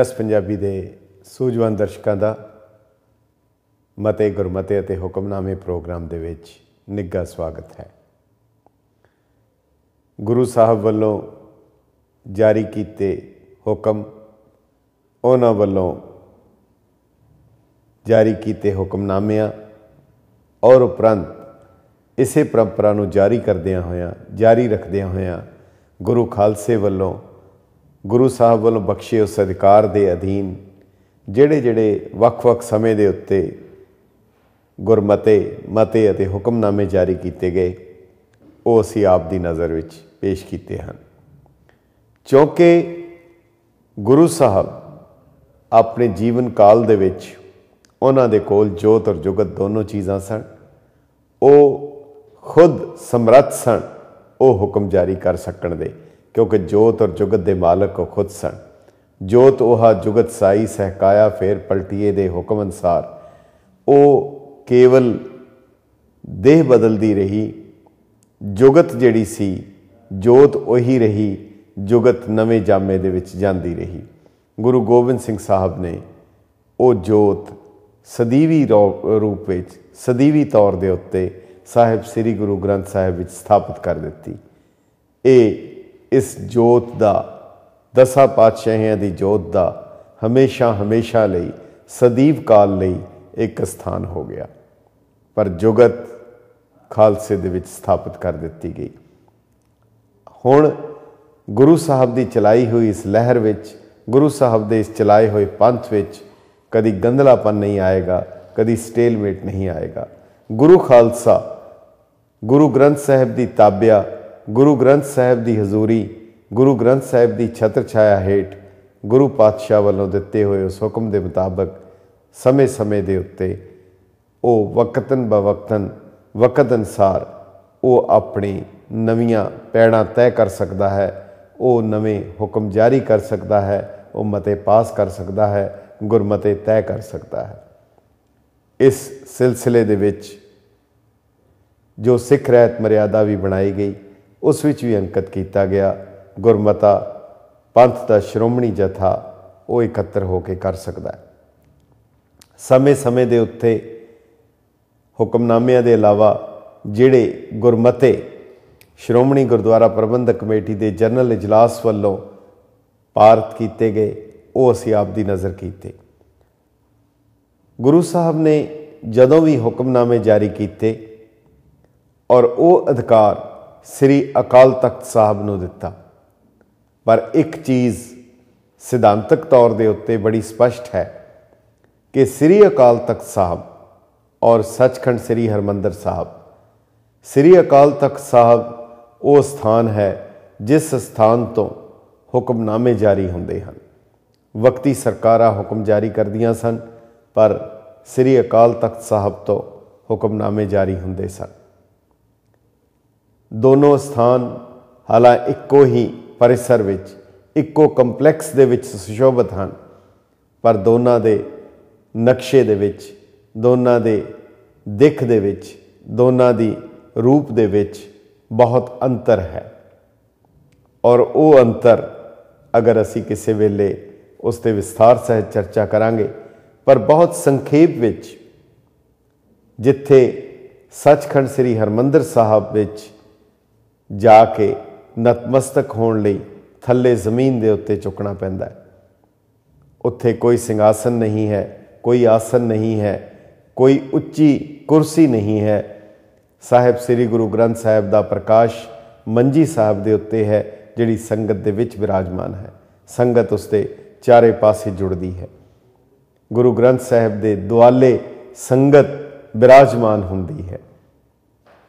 ਜਸ ਪੰਜਾਬੀ ਦੇ ਸੂਝਵਾਨ ਦਰਸ਼ਕਾਂ ਦਾ ਮਤੇ ਗੁਰਮਤੇ ਅਤੇ ਹੁਕਮਨਾਮੇ ਪ੍ਰੋਗਰਾਮ ਦੇ ਵਿੱਚ ਨਿੱਘਾ ਸਵਾਗਤ ਹੈ ਗੁਰੂ ਸਾਹਿਬ ਵੱਲੋਂ ਜਾਰੀ ਕੀਤੇ ਹੁਕਮ ਉਹਨਾਂ ਵੱਲੋਂ ਜਾਰੀ ਕੀਤੇ ਹੁਕਮਨਾਮਿਆਂ ਔਰ ਉਪਰੰਤ ਇਸੇ ਪਰੰਪਰਾ ਨੂੰ ਜਾਰੀ ਕਰਦਿਆਂ ਹੋਇਆਂ ਜਾਰੀ ਰੱਖਦਿਆਂ ਹੋਇਆਂ ਗੁਰੂ ਖਾਲਸੇ ਵੱਲੋਂ ਗੁਰੂ ਸਾਹਿਬ ਵੱਲੋਂ ਬਖਸ਼ੇ ਉਸ ਅਧਿਕਾਰ ਦੇ ਅਧੀਨ ਜਿਹੜੇ ਜਿਹੜੇ ਵੱਖ-ਵੱਖ ਸਮੇਂ ਦੇ ਉੱਤੇ ਗੁਰਮਤੇ ਮਤੇ ਅਤੇ ਹੁਕਮਨਾਮੇ ਜਾਰੀ ਕੀਤੇ ਗਏ ਉਹ ਅਸੀਂ ਆਪ ਦੀ ਨਜ਼ਰ ਵਿੱਚ ਪੇਸ਼ ਕੀਤੇ ਹਨ ਕਿਉਂਕਿ ਗੁਰੂ ਸਾਹਿਬ ਆਪਣੇ ਜੀਵਨ ਕਾਲ ਦੇ ਵਿੱਚ ਉਹਨਾਂ ਦੇ ਕੋਲ ਜੋਤ ਔਰ ਜੁਗਤ ਦੋਨੋਂ ਚੀਜ਼ਾਂ ਸਨ ਉਹ ਖੁਦ ਸਮਰੱਥ ਸਨ ਉਹ ਹੁਕਮ ਜਾਰੀ ਕਰ ਸਕਣ ਦੇ ਕਿਉਂਕਿ ਜੋਤ ਔਰ ਜੁਗਤ ਦੇ ਮਾਲਕ ਉਹ ਖੁਦ ਸਨ ਜੋਤ ਉਹਾ ਜੁਗਤ ਸਾਈ ਸਹਿਕਾਇਆ ਫੇਰ ਪਲਟੀਏ ਦੇ ਹੁਕਮ ਅਨਸਾਰ ਉਹ ਕੇਵਲ ਦੇਹ ਬਦਲਦੀ ਰਹੀ ਜੁਗਤ ਜਿਹੜੀ ਸੀ ਜੋਤ ਉਹੀ ਰਹੀ ਜੁਗਤ ਨਵੇਂ ਜਾਮੇ ਦੇ ਵਿੱਚ ਜਾਂਦੀ ਰਹੀ ਗੁਰੂ ਗੋਬਿੰਦ ਸਿੰਘ ਸਾਹਿਬ ਨੇ ਉਹ ਜੋਤ ਸਦੀਵੀ ਰੂਪ ਵਿੱਚ ਸਦੀਵੀ ਤੌਰ ਦੇ ਉੱਤੇ ਸਾਹਿਬ ਸ੍ਰੀ ਗੁਰੂ ਗ੍ਰੰਥ ਸਾਹਿਬ ਵਿੱਚ ਸਥਾਪਿਤ ਕਰ ਦਿੱਤੀ ਇਹ ਇਸ ਜੋਤ ਦਾ ਦਸਾਂ ਪਾਤਸ਼ਾਹਾਂ ਦੀ ਜੋਤ ਦਾ ਹਮੇਸ਼ਾ ਹਮੇਸ਼ਾ ਲਈ ਸਦੀਵ ਕਾਲ ਲਈ ਇੱਕ ਸਥਾਨ ਹੋ ਗਿਆ ਪਰ ਜੁਗਤ ਖਾਲਸੇ ਦੇ ਵਿੱਚ ਸਥਾਪਿਤ ਕਰ ਦਿੱਤੀ ਗਈ ਹੁਣ ਗੁਰੂ ਸਾਹਿਬ ਦੀ ਚਲਾਈ ਹੋਈ ਇਸ ਲਹਿਰ ਵਿੱਚ ਗੁਰੂ ਸਾਹਿਬ ਦੇ ਇਸ ਚਲਾਏ ਹੋਏ ਪੰਥ ਵਿੱਚ ਕਦੀ ਗੰਦਲਾਪਨ ਨਹੀਂ ਆਏਗਾ ਕਦੀ ਸਟੇਲਮੇਟ ਨਹੀਂ ਆਏਗਾ ਗੁਰੂ ਖਾਲਸਾ ਗੁਰੂ ਗ੍ਰੰਥ ਸਾਹਿਬ ਦੀ ਤਾਬਿਆ ਗੁਰੂ ਗ੍ਰੰਥ ਸਾਹਿਬ ਦੀ ਹਜ਼ੂਰੀ ਗੁਰੂ ਗ੍ਰੰਥ ਸਾਹਿਬ ਦੀ ਛਤਰ ਛਾਇਆ ਹੇਠ ਗੁਰੂ ਪਾਤਸ਼ਾਹ ਵੱਲੋਂ ਦਿੱਤੇ ਹੋਏ ਉਸ ਹੁਕਮ ਦੇ ਮੁਤਾਬਕ ਸਮੇਂ-ਸਮੇਂ ਦੇ ਉੱਤੇ ਉਹ ਵਕਤਨ ਬਵਕਤਨ ਵਕਤ ਅਨਸਾਰ ਉਹ ਆਪਣੀ ਨਵੀਆਂ ਪੈੜਾਂ ਤੈਅ ਕਰ ਸਕਦਾ ਹੈ ਉਹ ਨਵੇਂ ਹੁਕਮ ਜਾਰੀ ਕਰ ਸਕਦਾ ਹੈ ਉਹ ਮਤੇ ਪਾਸ ਕਰ ਸਕਦਾ ਹੈ ਗੁਰਮਤੇ ਤੈਅ ਕਰ ਸਕਦਾ ਹੈ ਇਸ ਸਿਲਸਿਲੇ ਦੇ ਵਿੱਚ ਜੋ ਸਿੱਖ ਰਹਿਤ ਮਰਿਆਦਾ ਵੀ ਬਣਾਈ ਗਈ ਉਸ ਵਿੱਚ ਵੀ ਅੰਕਿਤ ਕੀਤਾ ਗਿਆ ਗੁਰਮਤਾ ਪੰਥ ਦਾ ਸ਼੍ਰੋਮਣੀ ਜਥਾ ਉਹ ਇਕੱਤਰ ਹੋ ਕੇ ਕਰ ਸਕਦਾ ਹੈ ਸਮੇਂ-ਸਮੇਂ ਦੇ ਉੱਤੇ ਹੁਕਮਨਾਮਿਆਂ ਦੇ ਇਲਾਵਾ ਜਿਹੜੇ ਗੁਰਮਤੇ ਸ਼੍ਰੋਮਣੀ ਗੁਰਦੁਆਰਾ ਪ੍ਰਬੰਧਕ ਕਮੇਟੀ ਦੇ ਜਨਰਲ اجلاس ਵੱਲੋਂ ਪਾਰਤ ਕੀਤੇ ਗਏ ਉਹ ਅਸੀਂ ਆਪ ਦੀ ਨਜ਼ਰ ਕੀਤੇ ਗੁਰੂ ਸਾਹਿਬ ਨੇ ਜਦੋਂ ਵੀ ਹੁਕਮਨਾਮੇ ਜਾਰੀ ਕੀਤੇ ਔਰ ਉਹ ਅਧਿਕਾਰ ਸ੍ਰੀ ਅਕਾਲ ਤਖਤ ਸਾਹਿਬ ਨੂੰ ਦਿੱਤਾ ਪਰ ਇੱਕ ਚੀਜ਼ ਸਿਧਾਂਤਕ ਤੌਰ ਦੇ ਉੱਤੇ ਬੜੀ ਸਪਸ਼ਟ ਹੈ ਕਿ ਸ੍ਰੀ ਅਕਾਲ ਤਖਤ ਸਾਹਿਬ ਔਰ ਸੱਚਖੰਡ ਸ੍ਰੀ ਹਰਮੰਦਰ ਸਾਹਿਬ ਸ੍ਰੀ ਅਕਾਲ ਤਖਤ ਸਾਹਿਬ ਉਹ ਸਥਾਨ ਹੈ ਜਿਸ ਸਥਾਨ ਤੋਂ ਹੁਕਮਨਾਮੇ ਜਾਰੀ ਹੁੰਦੇ ਹਨ ਵਕਤੀ ਸਰਕਾਰਾਂ ਹੁਕਮ ਜਾਰੀ ਕਰਦੀਆਂ ਸਨ ਪਰ ਸ੍ਰੀ ਅਕਾਲ ਤਖਤ ਸਾਹਿਬ ਤੋਂ ਹੁਕਮਨਾਮੇ ਜਾਰੀ ਹੁੰਦੇ ਸਨ ਦੋਨੋਂ ਸਥਾਨ ਹਾਲਾ ਇੱਕੋ ਹੀ ਪਰਿਸਰ ਵਿੱਚ ਇੱਕੋ ਕੰਪਲੈਕਸ ਦੇ ਵਿੱਚ ਸੁਸ਼ੋਭਿਤ ਹਨ ਪਰ ਦੋਨਾਂ ਦੇ ਨਕਸ਼ੇ ਦੇ ਵਿੱਚ ਦੋਨਾਂ ਦੇ ਦਿੱਖ ਦੇ ਵਿੱਚ ਦੋਨਾਂ ਦੀ ਰੂਪ ਦੇ ਵਿੱਚ ਬਹੁਤ ਅੰਤਰ ਹੈ ਔਰ ਉਹ ਅੰਤਰ ਅਗਰ ਅਸੀਂ ਕਿਸੇ ਵੇਲੇ ਉਸ ਤੇ ਵਿਸਥਾਰ ਸਹਿਤ ਚਰਚਾ ਕਰਾਂਗੇ ਪਰ ਬਹੁਤ ਸੰਖੇਪ ਵਿੱਚ ਜਿੱਥੇ ਸੱਚਖੰਡ ਸ੍ਰੀ ਹਰਮੰਦਰ ਸਾਹਿਬ ਵਿੱਚ ਜਾ ਕੇ ਨਤਮਸਤਕ ਹੋਣ ਲਈ ਥੱਲੇ ਜ਼ਮੀਨ ਦੇ ਉੱਤੇ ਝੁਕਣਾ ਪੈਂਦਾ ਹੈ ਉੱਥੇ ਕੋਈ ਸਿੰਘਾਸਨ ਨਹੀਂ ਹੈ ਕੋਈ ਆਸਨ ਨਹੀਂ ਹੈ ਕੋਈ ਉੱਚੀ ਕੁਰਸੀ ਨਹੀਂ ਹੈ ਸਾਹਿਬ ਸ੍ਰੀ ਗੁਰੂ ਗ੍ਰੰਥ ਸਾਹਿਬ ਦਾ ਪ੍ਰਕਾਸ਼ ਮੰਜੀ ਸਾਹਿਬ ਦੇ ਉੱਤੇ ਹੈ ਜਿਹੜੀ ਸੰਗਤ ਦੇ ਵਿੱਚ ਵਿਰਾਜਮਾਨ ਹੈ ਸੰਗਤ ਉਸਦੇ ਚਾਰੇ ਪਾਸੇ ਜੁੜਦੀ ਹੈ ਗੁਰੂ ਗ੍ਰੰਥ ਸਾਹਿਬ ਦੇ ਦੁਆਲੇ ਸੰਗਤ ਵਿਰਾਜਮਾਨ ਹੁੰਦੀ ਹੈ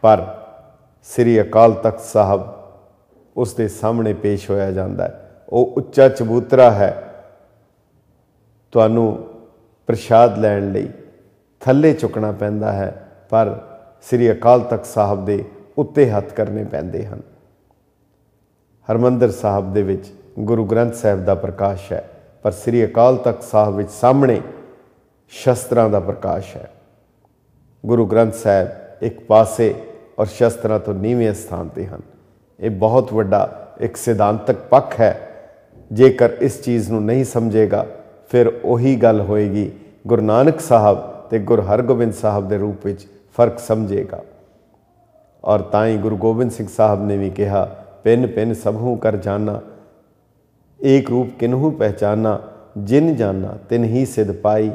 ਪਰ ਸ੍ਰੀ ਅਕਾਲ ਤਖਤ ਸਾਹਿਬ ਉਸ ਦੇ ਸਾਹਮਣੇ ਪੇਸ਼ ਹੋਇਆ ਜਾਂਦਾ ਹੈ ਉਹ ਉੱਚਾ ਚਬੂਤਰਾ ਹੈ ਤੁਹਾਨੂੰ ਪ੍ਰਸ਼ਾਦ ਲੈਣ ਲਈ ਥੱਲੇ ਝੁਕਣਾ ਪੈਂਦਾ ਹੈ ਪਰ ਸ੍ਰੀ ਅਕਾਲ ਤਖਤ ਸਾਹਿਬ ਦੇ ਉੱਤੇ ਹੱਥ ਕਰਨੇ ਪੈਂਦੇ ਹਨ ਹਰਮੰਦਰ ਸਾਹਿਬ ਦੇ ਵਿੱਚ ਗੁਰੂ ਗ੍ਰੰਥ ਸਾਹਿਬ ਦਾ ਪ੍ਰਕਾਸ਼ ਹੈ ਪਰ ਸ੍ਰੀ ਅਕਾਲ ਤਖਤ ਸਾਹਿਬ ਵਿੱਚ ਸਾਹਮਣੇ ਸ਼ਸਤਰਾਂ ਦਾ ਪ੍ਰਕਾਸ਼ ਹੈ ਗੁਰੂ ਗ੍ਰੰਥ ਸਾਹਿਬ ਇੱਕ ਪਾਸੇ ਔਰ ਸ਼ਸਤਰਾਂ ਤੋਂ ਨੀਵੇਂ ਸਥਾਨ ਤੇ ਹਨ ਇਹ ਬਹੁਤ ਵੱਡਾ ਇੱਕ ਸਿਧਾਂਤਕ ਪੱਖ ਹੈ ਜੇਕਰ ਇਸ ਚੀਜ਼ ਨੂੰ ਨਹੀਂ ਸਮਝੇਗਾ ਫਿਰ ਉਹੀ ਗੱਲ ਹੋਏਗੀ ਗੁਰੂ ਨਾਨਕ ਸਾਹਿਬ ਤੇ ਗੁਰ ਹਰਗੋਬਿੰਦ ਸਾਹਿਬ ਦੇ ਰੂਪ ਵਿੱਚ ਫਰਕ ਸਮਝੇਗਾ ਔਰ ਤਾਂ ਹੀ ਗੁਰੂ ਗੋਬਿੰਦ ਸਿੰਘ ਸਾਹਿਬ ਨੇ ਵੀ ਕਿਹਾ ਪਿੰਨ ਪਿੰਨ ਸਭੂ ਕਰ ਜਾਣਾ ਇੱਕ ਰੂਪ ਕਿਨਹੂ ਪਹਿਚਾਨਾ ਜਿਨ ਜਾਣਾ ਤਿਨ ਹੀ ਸਿਧ ਪਾਈ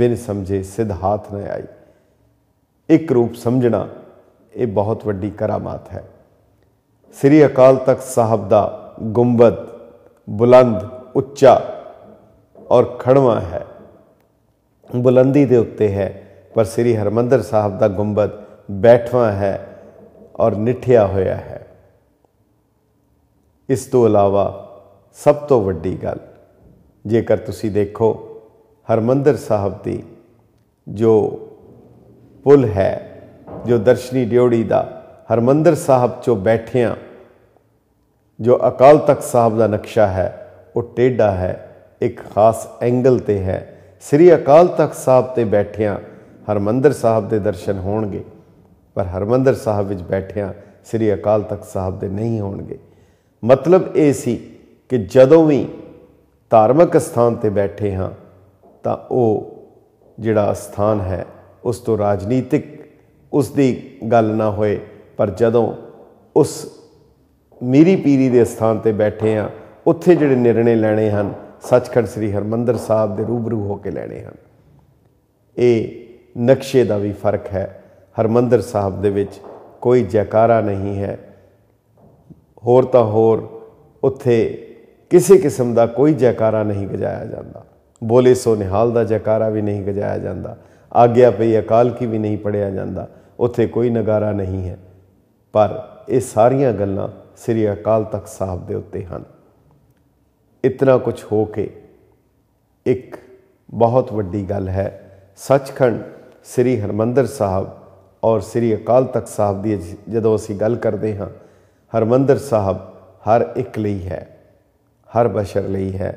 ਬਿਨ ਸਮਝੇ ਸਿਧ ਹਾਥ ਨ ਆਈ ਇੱਕ ਰੂਪ ਸਮਝਣਾ ਇਹ ਬਹੁਤ ਵੱਡੀ ਕਰਾਮਾਤ ਹੈ ਸ੍ਰੀ ਅਕਾਲ ਤਖਤ ਸਾਹਿਬ ਦਾ ਗੁੰਬਦ ਬੁਲੰਦ ਉੱਚਾ ਔਰ ਖੜਵਾ ਹੈ ਬੁਲੰਦੀ ਦੇ ਉੱਤੇ ਹੈ ਪਰ ਸ੍ਰੀ ਹਰਮੰਦਰ ਸਾਹਿਬ ਦਾ ਗੁੰਬਦ ਬੈਠਵਾ ਹੈ ਔਰ ਨਿਠਿਆ ਹੋਇਆ ਹੈ ਇਸ ਤੋਂ ਇਲਾਵਾ ਸਭ ਤੋਂ ਵੱਡੀ ਗੱਲ ਜੇਕਰ ਤੁਸੀਂ ਦੇਖੋ ਹਰਮੰਦਰ ਸਾਹਿਬ ਦੀ ਜੋ ਪੁਲ ਹੈ ਜੋ ਦਰਸ਼ਨੀ ਡਿਉੜੀ ਦਾ ਹਰਮੰਦਰ ਸਾਹਿਬ 'ਚੋਂ ਬੈਠਿਆਂ ਜੋ ਅਕਾਲ ਤਖਤ ਸਾਹਿਬ ਦਾ ਨਕਸ਼ਾ ਹੈ ਉਹ ਟੇਡਾ ਹੈ ਇੱਕ ਖਾਸ ਐਂਗਲ ਤੇ ਹੈ ਸ੍ਰੀ ਅਕਾਲ ਤਖਤ ਸਾਹਿਬ ਤੇ ਬੈਠਿਆਂ ਹਰਮੰਦਰ ਸਾਹਿਬ ਦੇ ਦਰਸ਼ਨ ਹੋਣਗੇ ਪਰ ਹਰਮੰਦਰ ਸਾਹਿਬ ਵਿੱਚ ਬੈਠਿਆਂ ਸ੍ਰੀ ਅਕਾਲ ਤਖਤ ਸਾਹਿਬ ਦੇ ਨਹੀਂ ਹੋਣਗੇ ਮਤਲਬ ਇਹ ਸੀ ਕਿ ਜਦੋਂ ਵੀ ਧਾਰਮਿਕ ਸਥਾਨ ਤੇ ਬੈਠੇ ਹਾਂ ਤਾਂ ਉਹ ਜਿਹੜਾ ਸਥਾਨ ਹੈ ਉਸ ਤੋਂ ਰਾਜਨੀਤਿਕ ਉਸ ਦੀ ਗੱਲ ਨਾ ਹੋਏ ਪਰ ਜਦੋਂ ਉਸ ਮੀਰੀ ਪੀਰੀ ਦੇ ਸਥਾਨ ਤੇ ਬੈਠੇ ਆ ਉੱਥੇ ਜਿਹੜੇ ਨਿਰਣੇ ਲੈਣੇ ਹਨ ਸੱਚਖੰਡ ਸ੍ਰੀ ਹਰਮੰਦਰ ਸਾਹਿਬ ਦੇ ਰੂਬਰੂ ਹੋ ਕੇ ਲੈਣੇ ਹਨ ਇਹ ਨਕਸ਼ੇ ਦਾ ਵੀ ਫਰਕ ਹੈ ਹਰਮੰਦਰ ਸਾਹਿਬ ਦੇ ਵਿੱਚ ਕੋਈ ਜੈਕਾਰਾ ਨਹੀਂ ਹੈ ਹੋਰ ਤਾਂ ਹੋਰ ਉੱਥੇ ਕਿਸੇ ਕਿਸਮ ਦਾ ਕੋਈ ਜੈਕਾਰਾ ਨਹੀਂ ਗਜਾਇਆ ਜਾਂਦਾ ਬੋਲੇ ਸੋ ਨਿਹਾਲ ਦਾ ਜੈਕਾਰਾ ਵੀ ਨਹੀਂ ਗਜਾਇਆ ਜਾਂਦਾ ਆਗਿਆ ਪਈ ਅਕਾਲ ਕੀ ਵੀ ਨਹੀਂ ਪੜਿਆ ਜਾਂਦਾ ਉੱਥੇ ਕੋਈ ਨਗਾਰਾ ਨਹੀਂ ਹੈ ਪਰ ਇਹ ਸਾਰੀਆਂ ਗੱਲਾਂ ਸ੍ਰੀ ਅਕਾਲ ਤਖਤ ਸਾਹਿਬ ਦੇ ਉੱਤੇ ਹਨ ਇਤਨਾ ਕੁਝ ਹੋ ਕੇ ਇੱਕ ਬਹੁਤ ਵੱਡੀ ਗੱਲ ਹੈ ਸੱਚਖੰਡ ਸ੍ਰੀ ਹਰਮੰਦਰ ਸਾਹਿਬ ਔਰ ਸ੍ਰੀ ਅਕਾਲ ਤਖਤ ਸਾਹਿਬ ਦੀ ਜਦੋਂ ਅਸੀਂ ਗੱਲ ਕਰਦੇ ਹਾਂ ਹਰਮੰਦਰ ਸਾਹਿਬ ਹਰ ਇੱਕ ਲਈ ਹੈ ਹਰ ਬਸ਼ਰ ਲਈ ਹੈ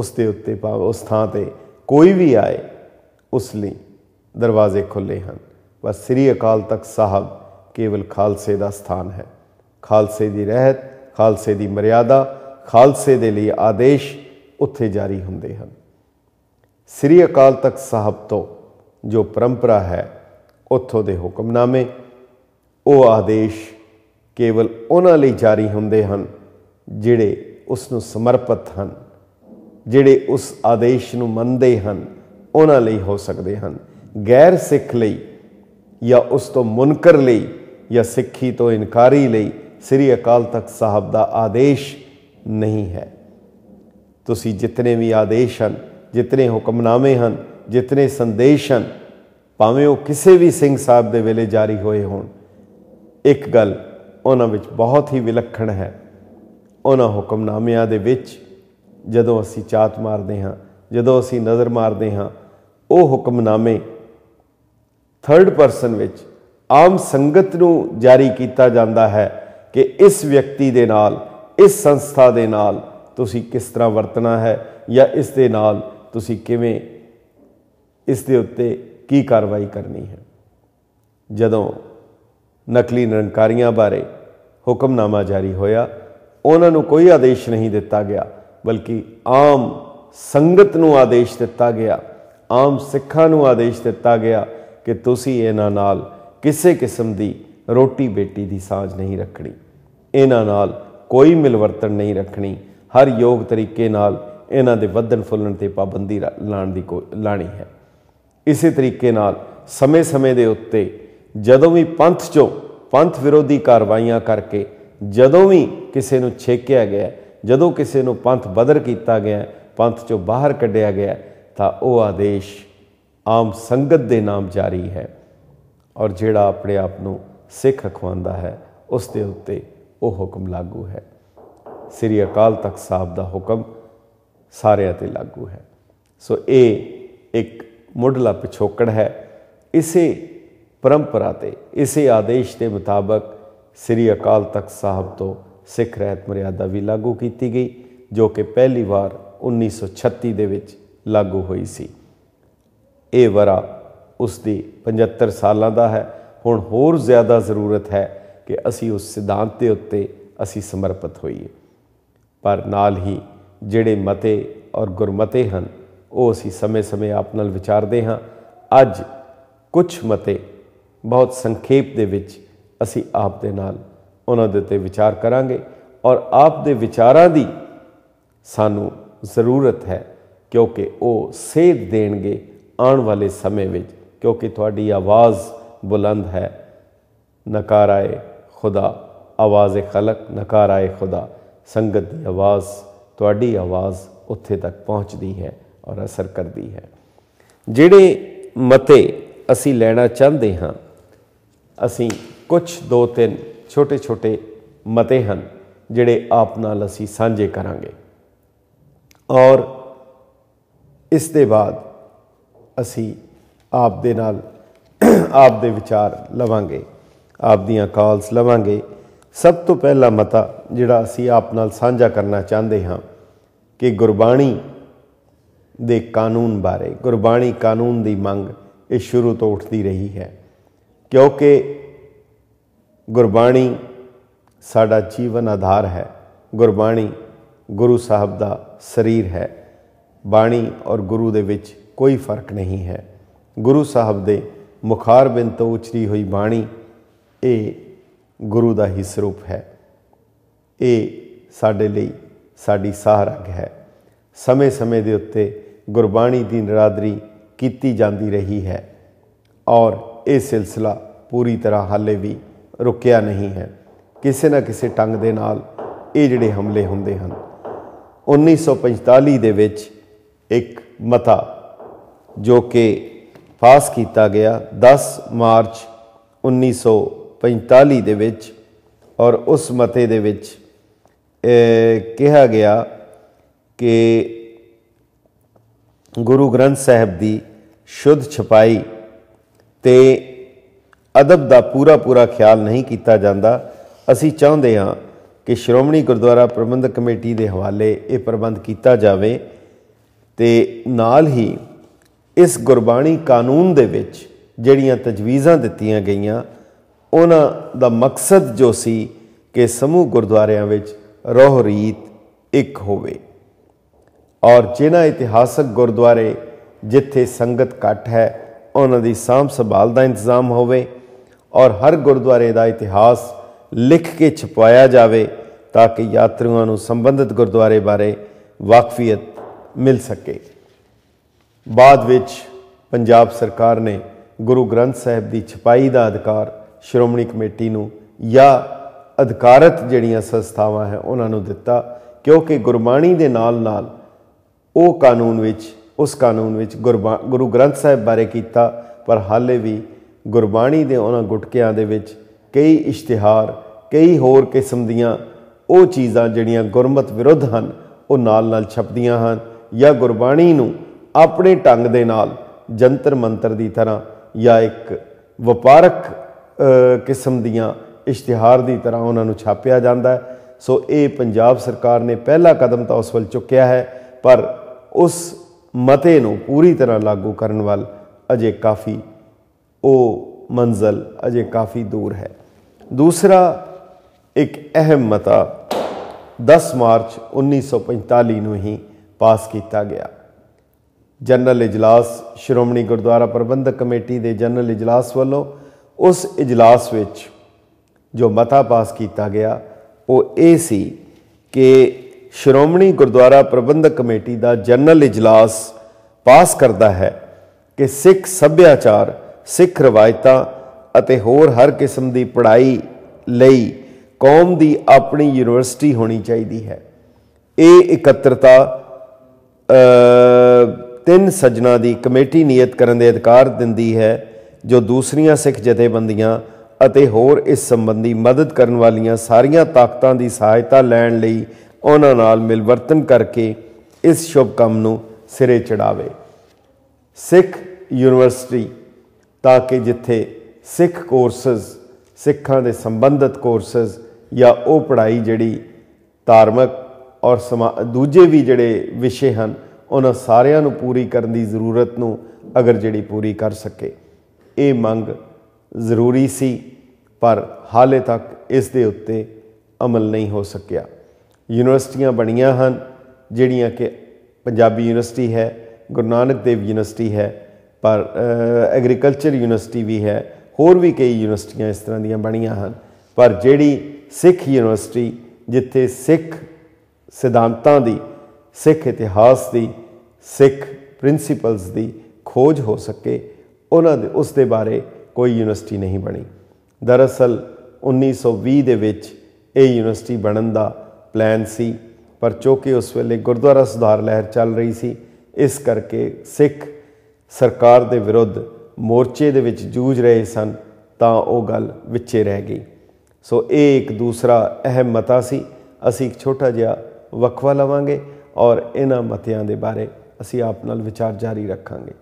ਉਸ ਦੇ ਉੱਤੇ ਭਾਵ ਉਸ ਥਾਂ ਤੇ ਕੋਈ ਵੀ ਆਏ ਉਸ ਲਈ ਦਰਵਾਜ਼ੇ ਖੁੱਲੇ ਹਨ ਵਾ ਸ੍ਰੀ ਅਕਾਲ ਤਖਤ ਸਾਹਿਬ ਕੇਵਲ ਖਾਲਸੇ ਦਾ ਸਥਾਨ ਹੈ ਖਾਲਸੇ ਦੀ ਰਹਿਤ ਖਾਲਸੇ ਦੀ ਮਰਿਆਦਾ ਖਾਲਸੇ ਦੇ ਲਈ ਆਦੇਸ਼ ਉੱਥੇ ਜਾਰੀ ਹੁੰਦੇ ਹਨ ਸ੍ਰੀ ਅਕਾਲ ਤਖਤ ਸਾਹਿਬ ਤੋਂ ਜੋ ਪਰੰਪਰਾ ਹੈ ਉੱਥੋਂ ਦੇ ਹੁਕਮਨਾਮੇ ਉਹ ਆਦੇਸ਼ ਕੇਵਲ ਉਹਨਾਂ ਲਈ ਜਾਰੀ ਹੁੰਦੇ ਹਨ ਜਿਹੜੇ ਉਸ ਨੂੰ ਸਮਰਪਿਤ ਹਨ ਜਿਹੜੇ ਉਸ ਆਦੇਸ਼ ਨੂੰ ਮੰਨਦੇ ਹਨ ਉਹਨਾਂ ਲਈ ਹੋ ਸਕਦੇ ਹਨ ਗੈਰ ਸਿੱਖ ਲਈ ਜਾਂ ਉਸ ਤੋਂ ਮੁਨਕਰ ਲਈ ਜਾਂ ਸਿੱਖੀ ਤੋਂ ਇਨਕਾਰੀ ਲਈ ਸ੍ਰੀ ਅਕਾਲ ਤਖਤ ਸਾਹਿਬ ਦਾ ਆਦੇਸ਼ ਨਹੀਂ ਹੈ ਤੁਸੀਂ ਜਿਤਨੇ ਵੀ ਆਦੇਸ਼ ਹਨ ਜਿਤਨੇ ਹੁਕਮਨਾਮੇ ਹਨ ਜਿਤਨੇ ਸੰਦੇਸ਼ ਹਨ ਭਾਵੇਂ ਉਹ ਕਿਸੇ ਵੀ ਸਿੰਘ ਸਾਹਿਬ ਦੇ ਵੇਲੇ ਜਾਰੀ ਹੋਏ ਹੋਣ ਇੱਕ ਗੱਲ ਉਹਨਾਂ ਵਿੱਚ ਬਹੁਤ ਹੀ ਵਿਲੱਖਣ ਹੈ ਉਹਨਾਂ ਹੁਕਮਨਾਮਿਆਂ ਦੇ ਵਿੱਚ ਜਦੋਂ ਅਸੀਂ ਚਾਤ ਮਾਰਦੇ ਹਾਂ ਜਦੋਂ ਅਸੀਂ ਨਜ਼ਰ ਮਾਰਦੇ ਹਾਂ ਉਹ ਹੁਕਮਨਾਮੇ ਥਰਡ ਪਰਸਨ ਵਿੱਚ ਆਮ ਸੰਗਤ ਨੂੰ ਜਾਰੀ ਕੀਤਾ ਜਾਂਦਾ ਹੈ ਕਿ ਇਸ ਵਿਅਕਤੀ ਦੇ ਨਾਲ ਇਸ ਸੰਸਥਾ ਦੇ ਨਾਲ ਤੁਸੀਂ ਕਿਸ ਤਰ੍ਹਾਂ ਵਰਤਣਾ ਹੈ ਜਾਂ ਇਸ ਦੇ ਨਾਲ ਤੁਸੀਂ ਕਿਵੇਂ ਇਸ ਦੇ ਉੱਤੇ ਕੀ ਕਾਰਵਾਈ ਕਰਨੀ ਹੈ ਜਦੋਂ ਨਕਲੀ ਨਿਰੰਕਾਰੀਆਂ ਬਾਰੇ ਹੁਕਮਨਾਮਾ ਜਾਰੀ ਹੋਇਆ ਉਹਨਾਂ ਨੂੰ ਕੋਈ ਆਦੇਸ਼ ਨਹੀਂ ਦਿੱਤਾ ਗਿਆ ਬਲਕਿ ਆਮ ਸੰਗਤ ਨੂੰ ਆਦੇਸ਼ ਦਿੱਤਾ ਗਿਆ ਆਮ ਸਿੱਖਾਂ ਨੂੰ ਆਦੇਸ਼ ਦਿੱਤਾ ਗਿਆ ਕਿ ਤੁਸੀਂ ਇਹਨਾਂ ਨਾਲ ਕਿਸੇ ਕਿਸਮ ਦੀ ਰੋਟੀ ਬੇਟੀ ਦੀ ਸਾਂਝ ਨਹੀਂ ਰੱਖਣੀ ਇਹਨਾਂ ਨਾਲ ਕੋਈ ਮਿਲਵਰਤਨ ਨਹੀਂ ਰੱਖਣੀ ਹਰ ਯੋਗ ਤਰੀਕੇ ਨਾਲ ਇਹਨਾਂ ਦੇ ਵਧਣ ਫੁੱਲਣ ਤੇ ਪਾਬੰਦੀ ਲਾਣ ਦੀ ਲਾਣੀ ਹੈ ਇਸੇ ਤਰੀਕੇ ਨਾਲ ਸਮੇਂ-ਸਮੇਂ ਦੇ ਉੱਤੇ ਜਦੋਂ ਵੀ ਪੰਥ ਚੋਂ ਪੰਥ ਵਿਰੋਧੀ ਕਾਰਵਾਈਆਂ ਕਰਕੇ ਜਦੋਂ ਵੀ ਕਿਸੇ ਨੂੰ ਛੇਕਿਆ ਗਿਆ ਜਦੋਂ ਕਿਸੇ ਨੂੰ ਪੰਥ ਬਦਰ ਕੀਤਾ ਗਿਆ ਪੰਥ ਚੋਂ ਬਾਹਰ ਕੱਢਿਆ ਗਿਆ ਤਾਂ ਉਹ ਆਦੇਸ਼ ਆਮ ਸੰਗਤ ਦੇ ਨਾਮ ਜਾਰੀ ਹੈ ਔਰ ਜਿਹੜਾ ਆਪਣੇ ਆਪ ਨੂੰ ਸਿੱਖ ਅਖਵਾਉਂਦਾ ਹੈ ਉਸ ਦੇ ਉੱਤੇ ਉਹ ਹੁਕਮ ਲਾਗੂ ਹੈ ਸ੍ਰੀ ਅਕਾਲ ਤਖਤ ਸਾਹਿਬ ਦਾ ਹੁਕਮ ਸਾਰਿਆਂ ਤੇ ਲਾਗੂ ਹੈ ਸੋ ਇਹ ਇੱਕ ਮੁੱਢਲਾ ਪਿਛੋਕੜ ਹੈ ਇਸੇ ਪਰੰਪਰਾ ਤੇ ਇਸੇ ਆਦੇਸ਼ ਦੇ ਮੁਤਾਬਕ ਸ੍ਰੀ ਅਕਾਲ ਤਖਤ ਸਾਹਿਬ ਤੋਂ ਸਿੱਖ ਰਹਿਤ ਮਰਿਆਦਾ ਵੀ ਲਾਗੂ ਕੀਤੀ ਗਈ ਜੋ ਕਿ ਪਹਿਲੀ ਵਾਰ 1936 ਦੇ ਵਿੱਚ ਲਾਗੂ ਹੋਈ ਸੀ ਇਹ ਵਰਾ ਉਸ ਦੀ 75 ਸਾਲਾਂ ਦਾ ਹੈ ਹੁਣ ਹੋਰ ਜ਼ਿਆਦਾ ਜ਼ਰੂਰਤ ਹੈ ਕਿ ਅਸੀਂ ਉਸ ਸਿਧਾਂਤ ਦੇ ਉੱਤੇ ਅਸੀਂ ਸਮਰਪਿਤ ਹੋਈਏ ਪਰ ਨਾਲ ਹੀ ਜਿਹੜੇ ਮਤੇ ਔਰ ਗੁਰਮਤੇ ਹਨ ਉਹ ਅਸੀਂ ਸਮੇਂ-ਸਮੇਂ ਆਪ ਨਾਲ ਵਿਚਾਰਦੇ ਹਾਂ ਅੱਜ ਕੁਝ ਮਤੇ ਬਹੁਤ ਸੰਖੇਪ ਦੇ ਵਿੱਚ ਅਸੀਂ ਆਪ ਦੇ ਨਾਲ ਉਹਨਾਂ ਦੇ ਤੇ ਵਿਚਾਰ ਕਰਾਂਗੇ ਔਰ ਆਪ ਦੇ ਵਿਚਾਰਾਂ ਦੀ ਸਾਨੂੰ ਜ਼ਰੂਰਤ ਹੈ ਕਿਉਂਕਿ ਉਹ ਸੇਧ ਦੇਣਗੇ ਆਉਣ ਵਾਲੇ ਸਮੇਂ ਵਿੱਚ ਕਿਉਂਕਿ ਤੁਹਾਡੀ ਆਵਾਜ਼ ਬੁਲੰਦ ਹੈ ਨਕਾਰਾਏ ਖੁਦਾ ਆਵਾਜ਼ ਖਲਕ ਨਕਾਰਾਏ ਖੁਦਾ ਸੰਗਤ ਦੀ ਆਵਾਜ਼ ਤੁਹਾਡੀ ਆਵਾਜ਼ ਉੱਥੇ ਤੱਕ ਪਹੁੰਚਦੀ ਹੈ ਔਰ ਅਸਰ ਕਰਦੀ ਹੈ ਜਿਹੜੇ ਮਤੇ ਅਸੀਂ ਲੈਣਾ ਚਾਹੁੰਦੇ ਹਾਂ ਅਸੀਂ ਕੁਝ ਦੋ ਤਿੰਨ ਛੋਟੇ-ਛੋਟੇ ਮਤੇ ਹਨ ਜਿਹੜੇ ਆਪ ਨਾਲ ਅਸੀਂ ਸਾਂਝੇ ਕਰਾਂਗੇ ਔਰ ਇਸ ਦੇ ਬਾਅਦ ਅਸੀਂ ਆਪ ਦੇ ਨਾਲ ਆਪ ਦੇ ਵਿਚਾਰ ਲਵਾਂਗੇ ਆਪ ਦੀਆਂ ਕਾਲਸ ਲਵਾਂਗੇ ਸਭ ਤੋਂ ਪਹਿਲਾ ਮਤਾ ਜਿਹੜਾ ਅਸੀਂ ਆਪ ਨਾਲ ਸਾਂਝਾ ਕਰਨਾ ਚਾਹੁੰਦੇ ਹਾਂ ਕਿ ਗੁਰਬਾਣੀ ਦੇ ਕਾਨੂੰਨ ਬਾਰੇ ਗੁਰਬਾਣੀ ਕਾਨੂੰਨ ਦੀ ਮੰਗ ਇਹ ਸ਼ੁਰੂ ਤੋਂ ਉੱਠਦੀ ਰਹੀ ਹੈ ਕਿਉਂਕਿ ਗੁਰਬਾਣੀ ਸਾਡਾ ਜੀਵਨ ਆਧਾਰ ਹੈ ਗੁਰਬਾਣੀ ਗੁਰੂ ਸਾਹਿਬ ਦਾ ਸਰੀਰ ਹੈ ਬਾਣੀ ਔਰ ਗੁਰੂ ਦੇ ਵਿੱਚ ਕੋਈ ਫਰਕ ਨਹੀਂ ਹੈ ਗੁਰੂ ਸਾਹਿਬ ਦੇ ਬਿੰਦ ਤੋਂ ਉਚਰੀ ਹੋਈ ਬਾਣੀ ਇਹ ਗੁਰੂ ਦਾ ਹੀ ਸਰੂਪ ਹੈ ਇਹ ਸਾਡੇ ਲਈ ਸਾਡੀ ਸਹਾਰਾ ਹੈ ਸਮੇਂ-ਸਮੇਂ ਦੇ ਉੱਤੇ ਗੁਰਬਾਣੀ ਦੀ ਨਰਾਦਰੀ ਕੀਤੀ ਜਾਂਦੀ ਰਹੀ ਹੈ ਔਰ ਇਹ ਸਿਲਸਿਲਾ ਪੂਰੀ ਤਰ੍ਹਾਂ ਹਾਲੇ ਵੀ ਰੁਕਿਆ ਨਹੀਂ ਹੈ ਕਿਸੇ ਨਾ ਕਿਸੇ ਟੰਗ ਦੇ ਨਾਲ ਇਹ ਜਿਹੜੇ ਹਮਲੇ ਹੁੰਦੇ ਹਨ 1945 ਦੇ ਵਿੱਚ ਇੱਕ ਮਤਾ ਜੋ ਕਿ ਪਾਸ ਕੀਤਾ ਗਿਆ 10 ਮਾਰਚ 1945 ਦੇ ਵਿੱਚ ਔਰ ਉਸ ਮਤੇ ਦੇ ਵਿੱਚ ਕਿਹਾ ਗਿਆ ਕਿ ਗੁਰੂ ਗ੍ਰੰਥ ਸਾਹਿਬ ਦੀ ਸ਼ੁੱਧ ਛਪਾਈ ਤੇ ਅਦਬ ਦਾ ਪੂਰਾ ਪੂਰਾ ਖਿਆਲ ਨਹੀਂ ਕੀਤਾ ਜਾਂਦਾ ਅਸੀਂ ਚਾਹੁੰਦੇ ਹਾਂ ਕਿ ਸ਼੍ਰੋਮਣੀ ਗੁਰਦੁਆਰਾ ਪ੍ਰਬੰਧਕ ਕਮੇਟੀ ਦੇ ਹਵਾਲੇ ਇਹ ਪ੍ਰਬੰਧ ਕੀਤਾ ਜਾਵੇ ਤੇ ਨਾਲ ਹੀ ਇਸ ਗੁਰਬਾਣੀ ਕਾਨੂੰਨ ਦੇ ਵਿੱਚ ਜਿਹੜੀਆਂ ਤਜਵੀਜ਼ਾਂ ਦਿੱਤੀਆਂ ਗਈਆਂ ਉਹਨਾਂ ਦਾ ਮਕਸਦ ਜੋ ਸੀ ਕਿ ਸਮੂਹ ਗੁਰਦੁਆਰਿਆਂ ਵਿੱਚ ਰੋਹ ਰੀਤ ਇੱਕ ਹੋਵੇ ਔਰ ਜਿਨ੍ਹਾਂ ਇਤਿਹਾਸਕ ਗੁਰਦੁਆਰੇ ਜਿੱਥੇ ਸੰਗਤ ਘੱਟ ਹੈ ਉਹਨਾਂ ਦੀ ਸਾਂਭ ਸੰਭਾਲ ਦਾ ਇੰਤਜ਼ਾਮ ਹੋਵੇ ਔਰ ਹਰ ਗੁਰਦੁਆਰੇ ਦਾ ਇਤਿਹਾਸ ਲਿਖ ਕੇ ਛਪਾਇਆ ਜਾਵੇ ਤਾਂ ਕਿ ਯਾਤਰੀਆਂ ਨੂੰ ਸੰਬੰਧਿਤ ਗੁਰਦੁਆਰੇ ਬਾਰੇ ਵਾਕਫੀਅਤ ਮਿਲ ਸਕੇ ਬਾਅਦ ਵਿੱਚ ਪੰਜਾਬ ਸਰਕਾਰ ਨੇ ਗੁਰੂ ਗ੍ਰੰਥ ਸਾਹਿਬ ਦੀ ਛਪਾਈ ਦਾ ਅਧਿਕਾਰ ਸ਼੍ਰੋਮਣੀ ਕਮੇਟੀ ਨੂੰ ਜਾਂ ਅਧਿਕਾਰਤ ਜਿਹੜੀਆਂ ਸੰਸਥਾਵਾਂ ਹੈ ਉਹਨਾਂ ਨੂੰ ਦਿੱਤਾ ਕਿਉਂਕਿ ਗੁਰਬਾਣੀ ਦੇ ਨਾਲ-ਨਾਲ ਉਹ ਕਾਨੂੰਨ ਵਿੱਚ ਉਸ ਕਾਨੂੰਨ ਵਿੱਚ ਗੁਰੂ ਗ੍ਰੰਥ ਸਾਹਿਬ ਬਾਰੇ ਕੀਤਾ ਪਰ ਹਾਲੇ ਵੀ ਗੁਰਬਾਣੀ ਦੇ ਉਹਨਾਂ ਗੁਟਕਿਆਂ ਦੇ ਵਿੱਚ ਕਈ ਇਸ਼ਤਿਹਾਰ ਕਈ ਹੋਰ ਕਿਸਮ ਦੀਆਂ ਉਹ ਚੀਜ਼ਾਂ ਜਿਹੜੀਆਂ ਗੁਰਮਤ ਵਿਰੁੱਧ ਹਨ ਉਹ ਨਾਲ-ਨਾਲ ਛਪਦੀਆਂ ਹਨ ਜਾਂ ਗੁਰਬਾਣੀ ਨੂੰ ਆਪਣੇ ਢੰਗ ਦੇ ਨਾਲ ਜੰਤਰ ਮੰਤਰ ਦੀ ਤਰ੍ਹਾਂ ਜਾਂ ਇੱਕ ਵਪਾਰਕ ਕਿਸਮ ਦੀਆਂ ਇਸ਼ਤਿਹਾਰ ਦੀ ਤਰ੍ਹਾਂ ਉਹਨਾਂ ਨੂੰ ਛਾਪਿਆ ਜਾਂਦਾ ਹੈ ਸੋ ਇਹ ਪੰਜਾਬ ਸਰਕਾਰ ਨੇ ਪਹਿਲਾ ਕਦਮ ਤਾਂ ਉਸ ਵੱਲ ਚੁੱਕਿਆ ਹੈ ਪਰ ਉਸ ਮਤੇ ਨੂੰ ਪੂਰੀ ਤਰ੍ਹਾਂ ਲਾਗੂ ਕਰਨ ਵੱਲ ਅਜੇ ਕਾਫੀ ਉਹ ਮੰਜ਼ਲ ਅਜੇ ਕਾਫੀ ਦੂਰ ਹੈ ਦੂਸਰਾ ਇੱਕ ਅਹਿਮ ਮਤਾ 10 ਮਾਰਚ 1945 ਨੂੰ ਹੀ ਪਾਸ ਕੀਤਾ ਗਿਆ ਜਨਰਲ اجلاس ਸ਼੍ਰੋਮਣੀ ਗੁਰਦੁਆਰਾ ਪ੍ਰਬੰਧਕ ਕਮੇਟੀ ਦੇ ਜਨਰਲ اجلاس ਵੱਲੋਂ ਉਸ اجلاس ਵਿੱਚ ਜੋ ਮਤਾ ਪਾਸ ਕੀਤਾ ਗਿਆ ਉਹ ਇਹ ਸੀ ਕਿ ਸ਼੍ਰੋਮਣੀ ਗੁਰਦੁਆਰਾ ਪ੍ਰਬੰਧਕ ਕਮੇਟੀ ਦਾ ਜਨਰਲ اجلاس ਪਾਸ ਕਰਦਾ ਹੈ ਕਿ ਸਿੱਖ ਸੱਭਿਆਚਾਰ ਸਿੱਖ ਰਵਾਇਤਾਂ ਅਤੇ ਹੋਰ ਹਰ ਕਿਸਮ ਦੀ ਪੜ੍ਹਾਈ ਲਈ ਕੌਮ ਦੀ ਆਪਣੀ ਯੂਨੀਵਰਸਿਟੀ ਹੋਣੀ ਚਾਹੀਦੀ ਹੈ ਇਹ ਇਕੱਤਰਤਾ ਤਿੰਨ ਸੱਜਣਾ ਦੀ ਕਮੇਟੀ ਨਿਯਤ ਕਰਨ ਦੇ ਅਧਿਕਾਰ ਦਿੰਦੀ ਹੈ ਜੋ ਦੂਸਰੀਆਂ ਸਿੱਖ ਜਥੇਬੰਦੀਆਂ ਅਤੇ ਹੋਰ ਇਸ ਸੰਬੰਧੀ ਮਦਦ ਕਰਨ ਵਾਲੀਆਂ ਸਾਰੀਆਂ ਤਾਕਤਾਂ ਦੀ ਸਹਾਇਤਾ ਲੈਣ ਲਈ ਉਹਨਾਂ ਨਾਲ ਮਿਲਵਰਤਨ ਕਰਕੇ ਇਸ ਸ਼ੁਭ ਕੰਮ ਨੂੰ ਸਿਰੇ ਚੜਾਵੇ ਸਿੱਖ ਯੂਨੀਵਰਸਿਟੀ ਤਾਂ ਕਿ ਜਿੱਥੇ ਸਿੱਖ ਕੋਰਸਸ ਸਿੱਖਾਂ ਦੇ ਸੰਬੰਧਿਤ ਕੋਰਸਸ ਜਾਂ ਉਹ ਪੜ੍ਹਾਈ ਜਿਹੜੀ ਧਾਰਮਿਕ ਔਰ ਦੂਜੇ ਵੀ ਜਿਹੜੇ ਵਿਸ਼ੇ ਹਨ ਉਹਨਾਂ ਸਾਰਿਆਂ ਨੂੰ ਪੂਰੀ ਕਰਨ ਦੀ ਜ਼ਰੂਰਤ ਨੂੰ ਅਗਰ ਜਿਹੜੀ ਪੂਰੀ ਕਰ ਸਕੇ ਇਹ ਮੰਗ ਜ਼ਰੂਰੀ ਸੀ ਪਰ ਹਾਲੇ ਤੱਕ ਇਸ ਦੇ ਉੱਤੇ ਅਮਲ ਨਹੀਂ ਹੋ ਸਕਿਆ ਯੂਨੀਵਰਸਿਟੀਆਂ ਬਣੀਆਂ ਹਨ ਜਿਹੜੀਆਂ ਕਿ ਪੰਜਾਬੀ ਯੂਨੀਵਰਸਿਟੀ ਹੈ ਗੁਰੂ ਨਾਨਕ ਦੇਵ ਯੂਨੀਵਰਸਿਟੀ ਹੈ ਪਰ ਐਗਰੀਕਲਚਰ ਯੂਨੀਵਰਸਿਟੀ ਵੀ ਹੈ ਹੋਰ ਵੀ ਕਈ ਯੂਨੀਵਰਸਿਟੀਆਂ ਇਸ ਤਰ੍ਹਾਂ ਦੀਆਂ ਬਣੀਆਂ ਹਨ ਪਰ ਜਿਹੜੀ ਸਿੱਖ ਯੂਨੀਵਰਸਿਟੀ ਜਿੱਥੇ ਸਿੱਖ ਸਿਧਾਂਤਾਂ ਦੀ ਸਿੱਖ ਇਤਿਹਾਸ ਦੀ ਸਿੱਖ ਪ੍ਰਿੰਸੀਪਲਸ ਦੀ ਖੋਜ ਹੋ ਸਕੇ ਉਹਨਾਂ ਦੇ ਉਸ ਦੇ ਬਾਰੇ ਕੋਈ ਯੂਨੀਵਰਸਿਟੀ ਨਹੀਂ ਬਣੀ ਦਰਅਸਲ 1920 ਦੇ ਵਿੱਚ ਇਹ ਯੂਨੀਵਰਸਿਟੀ ਬਣਨ ਦਾ ਪਲਾਨ ਸੀ ਪਰ ਚੋਕੇ ਉਸ ਵੇਲੇ ਗੁਰਦੁਆਰਾ ਸੁਧਾਰ ਲਹਿਰ ਚੱਲ ਰਹੀ ਸੀ ਇਸ ਕਰਕੇ ਸਿੱਖ ਸਰਕਾਰ ਦੇ ਵਿਰੁੱਧ ਮੋਰਚੇ ਦੇ ਵਿੱਚ ਜੂਝ ਰਹੇ ਸਨ ਤਾਂ ਉਹ ਗੱਲ ਵਿੱਚੇ ਰਹਿ ਗਈ ਸੋ ਇਹ ਇੱਕ ਦੂਸਰਾ ਅਹਿਮ ਮਤਾ ਸੀ ਅਸੀਂ ਇੱਕ ਛੋਟਾ ਜਿਹਾ ਵਕਫਾ ਲਵਾਂਗੇ ਔਰ ਇਹਨਾਂ ਮਤਿਆਂ ਦੇ ਬਾਰੇ ਅਸੀਂ ਆਪ ਨਾਲ ਵਿਚਾਰ ਜਾਰੀ ਰੱਖਾਂਗੇ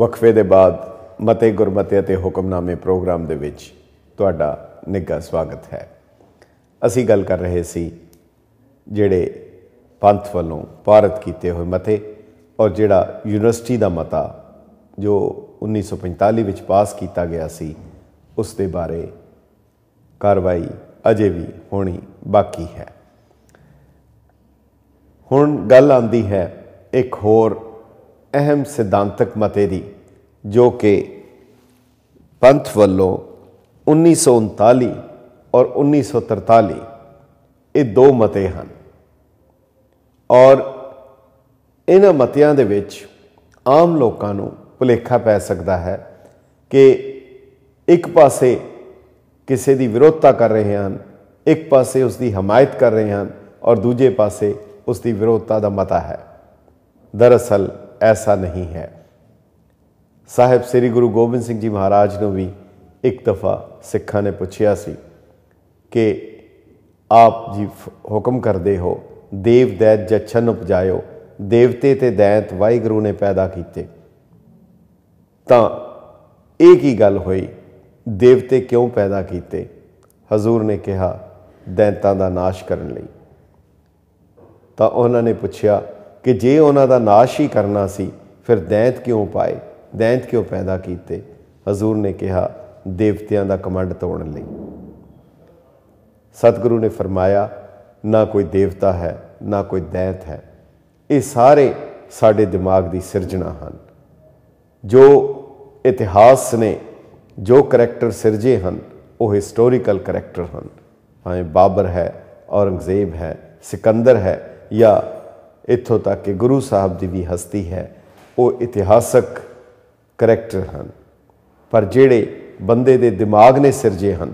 ਵਕਫੇ ਦੇ ਬਾਅਦ ਮਤੇ ਗੁਰਮਤੇ ਅਤੇ ਹੁਕਮਨਾਮੇ ਪ੍ਰੋਗਰਾਮ ਦੇ ਵਿੱਚ ਤੁਹਾਡਾ ਨਿੱਘਾ ਸਵਾਗਤ ਹੈ ਅਸੀਂ ਗੱਲ ਕਰ ਰਹੇ ਸੀ ਜਿਹੜੇ ਪੰਥ ਵੱਲੋਂ ਭਾਰਤ ਕੀਤੇ ਹੋਏ ਮਤੇ ਔਰ ਜਿਹੜਾ ਯੂਨੀਵਰਸਿਟੀ ਦਾ ਮਤਾ ਜੋ 1945 ਵਿੱਚ ਪਾਸ ਕੀਤਾ ਗਿਆ ਸੀ ਉਸ ਦੇ ਬਾਰੇ ਕਾਰਵਾਈ ਅਜੇ ਵੀ ਹੋਣੀ ਬਾਕੀ ਹੈ ਹੁਣ ਗੱਲ ਆਂਦੀ ਹੈ ਇੱਕ ਹੋਰ ਅਹਿਮ ਸਿਧਾਂਤਕ ਮਤੇ ਦੀ ਜੋ ਕਿ ਪੰਥ ਵੱਲੋਂ 1939 ਔਰ 1943 ਇਹ ਦੋ ਮਤੇ ਹਨ ਔਰ ਇਹਨਾਂ ਮਤਿਆਂ ਦੇ ਵਿੱਚ ਆਮ ਲੋਕਾਂ ਨੂੰ ਭੁਲੇਖਾ ਪੈ ਸਕਦਾ ਹੈ ਕਿ ਇੱਕ ਪਾਸੇ ਕਿਸੇ ਦੀ ਵਿਰੋਧਤਾ ਕਰ ਰਹੇ ਹਨ ਇੱਕ ਪਾਸੇ ਉਸ ਦੀ ਹਮਾਇਤ ਕਰ ਰਹੇ ਹਨ ਔਰ ਦੂਜੇ ਪਾਸੇ ਉਸ ਦੀ ਵਿਰੋਧਤਾ ਦਾ ਮਤਾ ਹੈ ਦਰਅਸਲ ਐਸਾ ਨਹੀਂ ਹੈ ਸਾਹਿਬ ਸ੍ਰੀ ਗੁਰੂ ਗੋਬਿੰਦ ਸਿੰਘ ਜੀ ਮਹਾਰਾਜ ਨੂੰ ਵੀ ਇੱਕ ਦਫਾ ਸਿੱਖਾਂ ਨੇ ਪੁੱਛਿਆ ਸੀ ਕਿ ਆਪ ਜੀ ਹੁਕਮ ਕਰਦੇ ਹੋ ਦੇਵ ਦੈਤ ਜਛਨ ਉਪਜਾਇਓ ਦੇਵਤੇ ਤੇ ਦੈਂਤ ਵਾਹਿਗੁਰੂ ਨੇ ਪੈਦਾ ਕੀਤੇ ਤਾਂ ਇਹ ਕੀ ਗੱਲ ਹੋਈ ਦੇਵਤੇ ਕਿਉਂ ਪੈਦਾ ਕੀਤੇ ਹਜ਼ੂਰ ਨੇ ਕਿਹਾ ਦੈਂਤਾਂ ਦਾ ਨਾਸ਼ ਕਰਨ ਲਈ ਤਾਂ ਉਹਨਾਂ ਨੇ ਪੁੱਛਿਆ ਕਿ ਜੇ ਉਹਨਾਂ ਦਾ ਨਾਸ਼ ਹੀ ਕਰਨਾ ਸੀ ਫਿਰ ਦੈਂਤ ਕਿਉਂ ਪਾਏ ਦੈਂਤ ਕਿਉਂ ਪੈਦਾ ਕੀਤੇ ਹਜ਼ੂਰ ਨੇ ਕਿਹਾ ਦੇਵਤਿਆਂ ਦਾ ਕਮੰਡ ਤੋੜਨ ਲਈ ਸਤਿਗੁਰੂ ਨੇ ਫਰਮਾਇਆ ਨਾ ਕੋਈ ਦੇਵਤਾ ਹੈ ਨਾ ਕੋਈ ਦੈਤ ਹੈ ਇਹ ਸਾਰੇ ਸਾਡੇ ਦਿਮਾਗ ਦੀ ਸਿਰਜਣਾ ਹਨ ਜੋ ਇਤਿਹਾਸ ਨੇ ਜੋ ਕੈਰੈਕਟਰ ਸਿਰਜੇ ਹਨ ਉਹ ਹਿਸਟੋਰੀਕਲ ਕੈਰੈਕਟਰ ਹਨ ਭਾਵੇਂ ਬਾਬਰ ਹੈ ਔਰੰਗਜ਼ੇਬ ਹੈ ਸਿਕੰਦਰ ਹੈ ਜਾਂ ਇੱਥੋਂ ਤੱਕ ਕਿ ਗੁਰੂ ਸਾਹਿਬ ਦੀ ਵੀ ਹਸਤੀ ਹੈ ਉਹ ਇਤਿਹਾਸਕ ਕੈਰੈਕਟਰ ਹਨ ਪਰ ਜਿਹੜੇ ਬੰਦੇ ਦੇ ਦਿਮਾਗ ਨੇ ਸਿਰਜੇ ਹਨ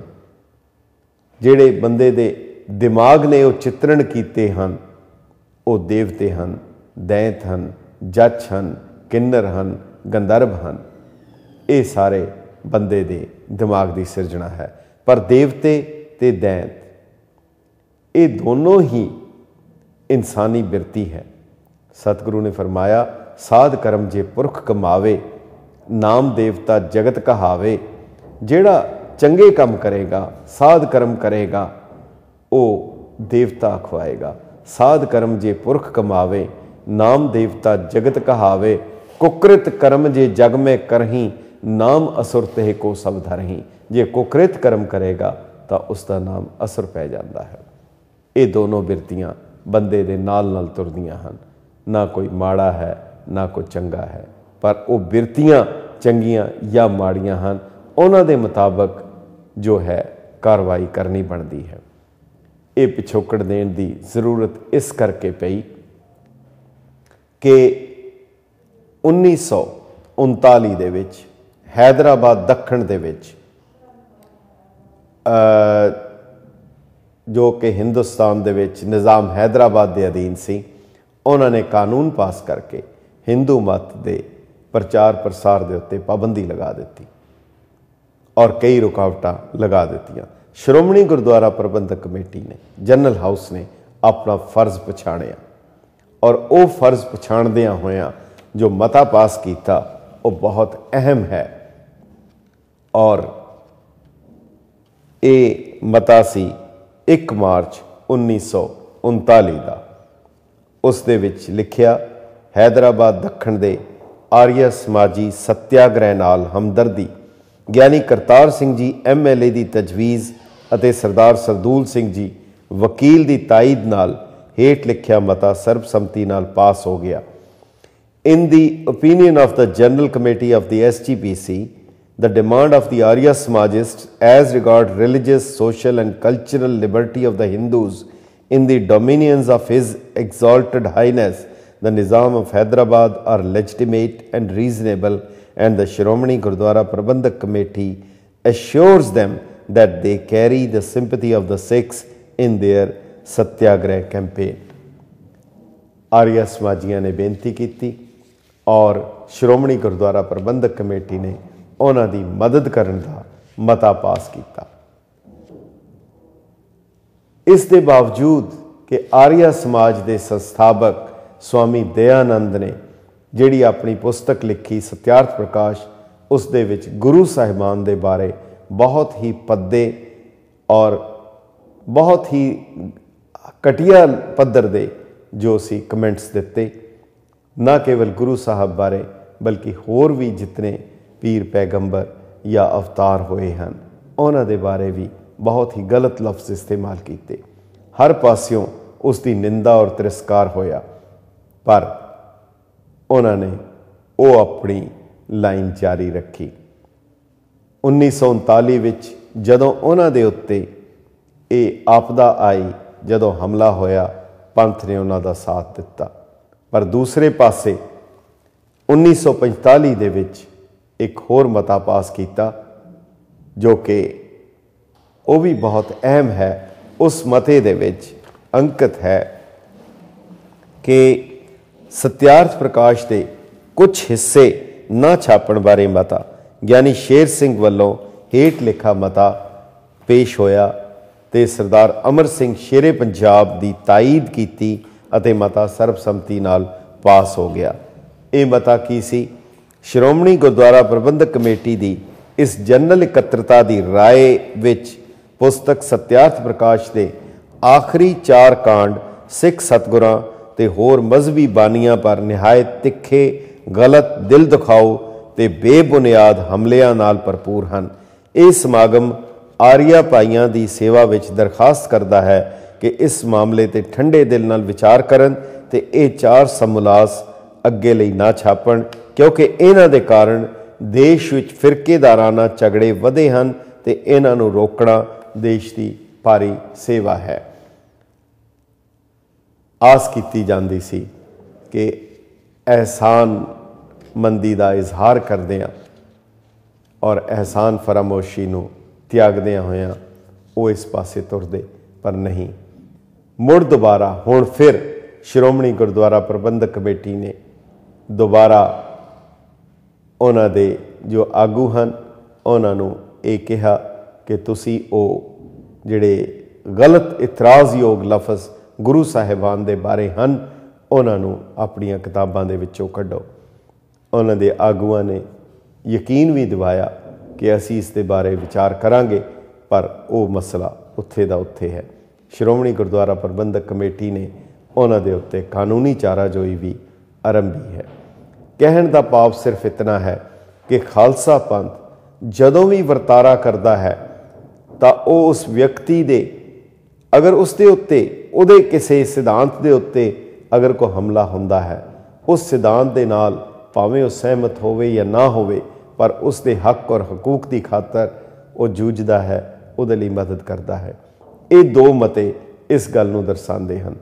ਜਿਹੜੇ ਬੰਦੇ ਦੇ ਦਿਮਾਗ ਨੇ ਉਹ ਚਿੱਤਰਣ ਕੀਤੇ ਹਨ ਉਹ ਦੇਵਤੇ ਹਨ ਦੈਂਤ ਹਨ ਜੱਛ ਹਨ ਕਿੰਨਰ ਹਨ ਗੰਦਰਬ ਹਨ ਇਹ ਸਾਰੇ ਬੰਦੇ ਦੇ ਦਿਮਾਗ ਦੀ ਸਿਰਜਣਾ ਹੈ ਪਰ ਦੇਵਤੇ ਤੇ ਦੈਂਤ ਇਹ ਦੋਨੋਂ ਹੀ ਇਨਸਾਨੀ ਬਿਰਤੀ ਹੈ ਸਤਿਗੁਰੂ ਨੇ ਫਰਮਾਇਆ ਸਾਧ ਕਰਮ ਜੇ ਪੁਰਖ ਕਮਾਵੇ ਨਾਮ ਦੇਵਤਾ ਜਗਤ ਕਹਾਵੇ ਜਿਹੜਾ ਚੰਗੇ ਕੰਮ ਕਰੇਗਾ ਸਾਧ ਕਰਮ ਕਰੇਗਾ ਉਹ ਦੇਵਤਾ ਖਵਾਏਗਾ ਸਾਧ ਕਰਮ ਜੇ ਪੁਰਖ ਕਮਾਵੇ ਨਾਮ ਦੇਵਤਾ ਜਗਤ ਕਹਾਵੇ ਕੁਕ੍ਰਿਤ ਕਰਮ ਜੇ ਜਗ ਮੇ ਕਰਹੀ ਨਾਮ ਅਸੁਰ ਤੇ ਕੋ ਸਭ ਧਰਹੀ ਜੇ ਕੁਕ੍ਰਿਤ ਕਰਮ ਕਰੇਗਾ ਤਾਂ ਉਸ ਦਾ ਨਾਮ ਅਸੁਰ ਪੈ ਜਾਂਦਾ ਹੈ ਇਹ ਦੋਨੋਂ ਬਿਰਤੀਆਂ ਬੰਦੇ ਦੇ ਨਾਲ ਨਾਲ ਤੁਰਦੀਆਂ ਹਨ ਨਾ ਕੋਈ ਮਾੜਾ ਹੈ ਨਾ ਕੋਈ ਚੰਗਾ ਹੈ ਪਰ ਉਹ ਬਿਰਤੀਆਂ ਚੰਗੀਆਂ ਜਾਂ ਮਾੜੀਆਂ ਹਨ ਉਹਨਾਂ ਦੇ ਮੁਤਾਬਕ ਜੋ ਹੈ ਕਾਰਵਾਈ ਕਰਨੀ ਬਣਦੀ ਹੈ ਇਹ ਪਿਛੋਕੜ ਦੇਣ ਦੀ ਜ਼ਰੂਰਤ ਇਸ ਕਰਕੇ ਪਈ ਕਿ 1939 ਦੇ ਵਿੱਚ ਹైదరాబాద్ ਦੱਖਣ ਦੇ ਵਿੱਚ ਜੋ ਕਿ ਹਿੰਦੁਸਤਾਨ ਦੇ ਵਿੱਚ ਨਿਜ਼ਾਮ ਹైదరాబాద్ ਦੇ ਅਧੀਨ ਸੀ ਉਹਨਾਂ ਨੇ ਕਾਨੂੰਨ ਪਾਸ ਕਰਕੇ ਹਿੰਦੂ ਮਤ ਦੇ ਪ੍ਰਚਾਰ ਪ੍ਰਸਾਰ ਦੇ ਉੱਤੇ ਪਾਬੰਦੀ ਲਗਾ ਦਿੱਤੀ ਔਰ ਕਈ ਰੁਕਾਵਟਾਂ ਲਗਾ ਦਿੱਤੀਆਂ ਸ਼੍ਰੋਮਣੀ ਗੁਰਦੁਆਰਾ ਪ੍ਰਬੰਧਕ ਕਮੇਟੀ ਨੇ ਜਨਰਲ ਹਾਊਸ ਨੇ ਆਪਣਾ ਫਰਜ਼ ਪਛਾਣਿਆ ਔਰ ਉਹ ਫਰਜ਼ ਪਛਾਣਦਿਆਂ ਹੋਇਆਂ ਜੋ ਮਤਾ ਪਾਸ ਕੀਤਾ ਉਹ ਬਹੁਤ ਅਹਿਮ ਹੈ ਔਰ ਇਹ ਮਤਾ ਸੀ 1 ਮਾਰਚ 1939 ਦਾ ਉਸ ਦੇ ਵਿੱਚ ਲਿਖਿਆ ਹైదరాబాద్ ਦੱਖਣ ਦੇ ਆਰੀਆ ਸਮਾਜੀ ਸਤਿਆਗ੍ਰਹਿ ਨਾਲ ਹਮਦਰਦੀ ਗਿਆਨੀ ਕਰਤਾਰ ਸਿੰਘ ਜੀ ਐਮਐਲਏ ਦੀ ਤਜਵੀਜ਼ ਅਤੇ ਸਰਦਾਰ ਸਰਦੂਲ ਸਿੰਘ ਜੀ ਵਕੀਲ ਦੀ ਤਾਇਦ ਨਾਲ ਹੇਠ ਲਿਖਿਆ ਮਤਾ ਸਰਬਸੰਮਤੀ ਨਾਲ ਪਾਸ ਹੋ ਗਿਆ In the opinion of the General Committee of the SGPC, the demand of the Arya Samajists as regard religious, social and cultural liberty of the Hindus in the dominions of His Exalted Highness, the Nizam of Hyderabad are legitimate and reasonable and the Shiromani Gurdwara Prabandhak Committee assures them that they carry the sympathy of the Sikhs in their Satyagraha campaign. Arya ਸਮਾਜੀਆਂ ਨੇ ਬੇਨਤੀ ਕੀਤੀ ਔਰ Shiromani Gurdwara Parbandhak committee ਨੇ ਉਹਨਾਂ ਦੀ ਮਦਦ ਕਰਨ ਦਾ ਮਤਾ ਪਾਸ ਕੀਤਾ ਇਸ ਦੇ ਬਾਵਜੂਦ ਕਿ ਆਰੀਆ ਸਮਾਜ ਦੇ ਸੰਸਥਾਪਕ ਸਵਾਮੀ ਦਇਆਨੰਦ ਨੇ ਜਿਹੜੀ ਆਪਣੀ ਪੁਸਤਕ ਲਿਖੀ ਸਤਿਆਰਥ ਪ੍ਰਕਾਸ਼ ਉਸ ਦੇ ਵਿੱਚ ਗੁਰੂ ਸਾਹਿਬਾਨ ਦੇ ਬਾਰੇ ਬਹੁਤ ਹੀ ਪੱਦੇ ਔਰ ਬਹੁਤ ਹੀ ਕਟਿਆ ਪੱਦਰ ਦੇ ਜੋ ਸੀ ਕਮੈਂਟਸ ਦਿੱਤੇ ਨਾ ਕੇਵਲ ਗੁਰੂ ਸਾਹਿਬ ਬਾਰੇ ਬਲਕਿ ਹੋਰ ਵੀ ਜਿਤਨੇ ਪੀਰ ਪੈਗੰਬਰ ਜਾਂ ਅਵਤਾਰ ਹੋਏ ਹਨ ਉਹਨਾਂ ਦੇ ਬਾਰੇ ਵੀ ਬਹੁਤ ਹੀ ਗਲਤ ਲਫ਼ਜ਼ ਇਸਤੇਮਾਲ ਕੀਤੇ ਹਰ ਪਾਸਿਓਂ ਉਸ ਦੀ ਨਿੰਦਾ ਔਰ ਤਿਰਸਕਾਰ ਹੋਇਆ ਪਰ ਉਹਨਾਂ ਨੇ ਉਹ ਆਪਣੀ ਲਾਈਨ ਜਾਰੀ ਰੱਖੀ 1939 ਵਿੱਚ ਜਦੋਂ ਉਹਨਾਂ ਦੇ ਉੱਤੇ ਇਹ ਆਪਦਾ ਆਈ ਜਦੋਂ ਹਮਲਾ ਹੋਇਆ ਪੰਥ ਨੇ ਉਹਨਾਂ ਦਾ ਸਾਥ ਦਿੱਤਾ ਪਰ ਦੂਸਰੇ ਪਾਸੇ 1945 ਦੇ ਵਿੱਚ ਇੱਕ ਹੋਰ ਮਤਾ ਪਾਸ ਕੀਤਾ ਜੋ ਕਿ ਉਹ ਵੀ ਬਹੁਤ ਅਹਿਮ ਹੈ ਉਸ ਮਤੇ ਦੇ ਵਿੱਚ ਅੰਕਿਤ ਹੈ ਕਿ ਸਤਿਆਰਥ ਪ੍ਰਕਾਸ਼ ਦੇ ਕੁਝ ਹਿੱਸੇ ਨਾ ਛਾਪਣ ਬਾਰੇ ਮਤਾ ਗਿਆਨੀ ਸ਼ੇਰ ਸਿੰਘ ਵੱਲੋਂ ਹੇਠ ਲਿਖਾ ਮਤਾ ਪੇਸ਼ ਹੋਇਆ ਤੇ ਸਰਦਾਰ ਅਮਰ ਸਿੰਘ ਸ਼ੇਰੇ ਪੰਜਾਬ ਦੀ ਤਾਇਦ ਕੀਤੀ ਅਤੇ ਮਤਾ ਸਰਬਸੰਮਤੀ ਨਾਲ ਪਾਸ ਹੋ ਗਿਆ ਇਹ ਮਤਾ ਕੀ ਸੀ ਸ਼੍ਰੋਮਣੀ ਗੁਰਦੁਆਰਾ ਪ੍ਰਬੰਧਕ ਕਮੇਟੀ ਦੀ ਇਸ ਜਨਰਲ ਇਕੱਤਰਤਾ ਦੀ رائے ਵਿੱਚ ਪੁਸਤਕ ਸਤਿਆਰਥ ਪ੍ਰਕਾਸ਼ ਦੇ ਆਖਰੀ ਚਾਰ ਕਾਂਡ ਸਿੱਖ ਸਤਗੁਰਾਂ ਤੇ ਹੋਰ ਮਜ਼ਬੀ ਬਾਨੀਆਂ ਪਰ ਨਿਹਾਇਤ ਤਿੱਖੇ ਗਲਤ ਦਿਲ ਦਿਖਾਓ ਤੇ ਬੇਬੁਨਿਆਦ ਹਮਲਿਆਂ ਨਾਲ ਭਰਪੂਰ ਹਨ ਇਹ ਸਮਾਗਮ ਆਰੀਆ ਭਾਈਆਂ ਦੀ ਸੇਵਾ ਵਿੱਚ ਦਰਖਾਸਤ ਕਰਦਾ ਹੈ ਕਿ ਇਸ ਮਾਮਲੇ ਤੇ ਠੰਡੇ ਦਿਲ ਨਾਲ ਵਿਚਾਰ ਕਰਨ ਤੇ ਇਹ ਚਾਰ ਸਮੁਲਾਸ ਅੱਗੇ ਲਈ ਨਾ ਛਾਪਣ ਕਿਉਂਕਿ ਇਹਨਾਂ ਦੇ ਕਾਰਨ ਦੇਸ਼ ਵਿੱਚ ਫਿਰਕੇਦਾਰਾਨਾ ਝਗੜੇ ਵਧੇ ਹਨ ਤੇ ਇਹਨਾਂ ਨੂੰ ਰੋਕਣਾ ਦੇਸ਼ ਦੀ ਭਾਰੀ ਸੇਵਾ ਹੈ ਆਸ ਕੀਤੀ ਜਾਂਦੀ ਸੀ ਕਿ ਅਹਿਸਾਨ ਮੰਦੀ ਦਾ ਇਜ਼ਹਾਰ ਕਰਦੇ ਆ ਔਰ ਅਹਿਸਾਨ ਫਰਮੋਸ਼ੀ ਨੂੰ ਤਿਆਗਦਿਆਂ ਹੋਇਆਂ ਉਹ ਇਸ ਪਾਸੇ ਤੁਰਦੇ ਪਰ ਨਹੀਂ ਮੁੜ ਦੁਬਾਰਾ ਹੁਣ ਫਿਰ ਸ਼੍ਰੋਮਣੀ ਗੁਰਦੁਆਰਾ ਪ੍ਰਬੰਧਕ ਕਮੇਟੀ ਨੇ ਦੁਬਾਰਾ ਉਹਨਾਂ ਦੇ ਜੋ ਆਗੂ ਹਨ ਉਹਨਾਂ ਨੂੰ ਇਹ ਕਿਹਾ ਕਿ ਤੁਸੀਂ ਉਹ ਜਿਹੜੇ ਗਲਤ ਇਤਰਾਜ਼ਯੋਗ ਲਫ਼ਜ਼ ਗੁਰੂ ਸਾਹਿਬਾਨ ਦੇ ਬਾਰੇ ਹਨ ਉਹਨਾਂ ਨੂੰ ਆਪਣੀਆਂ ਕਿਤਾਬਾਂ ਦੇ ਵਿੱਚੋਂ ਕੱਢੋ ਉਹਨਾਂ ਦੇ ਆਗੂਆਂ ਨੇ ਯਕੀਨ ਵੀ ਦਿਵਾਇਆ ਕਿ ਅਸੀਂ ਇਸ ਦੇ ਬਾਰੇ ਵਿਚਾਰ ਕਰਾਂਗੇ ਪਰ ਉਹ ਮਸਲਾ ਉੱਥੇ ਦਾ ਉੱਥੇ ਹੈ ਸ਼੍ਰੋਮਣੀ ਗੁਰਦੁਆਰਾ ਪ੍ਰਬੰਧਕ ਕਮੇਟੀ ਨੇ ਉਹਨਾਂ ਦੇ ਉੱਤੇ ਕਾਨੂੰਨੀ ਚਾਰਾਜੋਈ ਵੀ ਆਰੰਭੀ ਹੈ ਕਹਿਣ ਦਾ ਪਾਪ ਸਿਰਫ ਇਤਨਾ ਹੈ ਕਿ ਖਾਲਸਾ ਪੰਥ ਜਦੋਂ ਵੀ ਵਰਤਾਰਾ ਕਰਦਾ ਹੈ ਤਾਂ ਉਹ ਉਸ ਵਿਅਕਤੀ ਦੇ ਅਗਰ ਉਸ ਦੇ ਉੱਤੇ ਉਹਦੇ ਕਿਸੇ ਸਿਧਾਂਤ ਦੇ ਉੱਤੇ ਅਗਰ ਕੋ ਹਮਲਾ ਹੁੰਦਾ ਹੈ ਉਸ ਸਿਧਾਂਤ ਦੇ ਨਾਲ ਭਾਵੇਂ ਉਹ ਸਹਿਮਤ ਹੋਵੇ ਜਾਂ ਨਾ ਹੋਵੇ ਪਰ ਉਸ ਦੇ ਹੱਕ ਔਰ ਹਕੂਕ ਦੀ ਖਾਤਰ ਉਹ ਜੂਝਦਾ ਹੈ ਉਹਦੇ ਲਈ ਮਦਦ ਕਰਦਾ ਹੈ ਇਹ ਦੋ ਮਤੇ ਇਸ ਗੱਲ ਨੂੰ ਦਰਸਾਉਂਦੇ ਹਨ